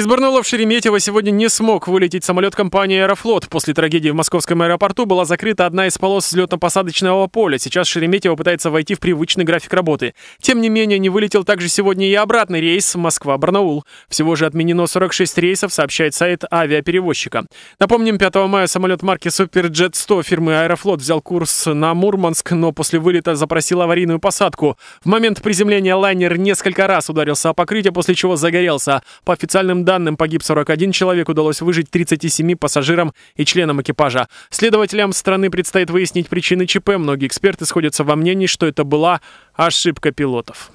Из Барнаула в Шереметьево сегодня не смог вылететь самолет компании «Аэрофлот». После трагедии в московском аэропорту была закрыта одна из полос взлетно-посадочного поля. Сейчас Шереметьево пытается войти в привычный график работы. Тем не менее, не вылетел также сегодня и обратный рейс Москва-Барнаул. Всего же отменено 46 рейсов, сообщает сайт авиаперевозчика. Напомним, 5 мая самолет марки Суперджет 100 фирмы «Аэрофлот» взял курс на Мурманск, но после вылета запросил аварийную посадку. В момент приземления лайнер несколько раз ударился о покрытие, после чего загорелся. По официальным данным, данным, погиб 41 человек, удалось выжить 37 пассажирам и членам экипажа. Следователям страны предстоит выяснить причины ЧП. Многие эксперты сходятся во мнении, что это была ошибка пилотов.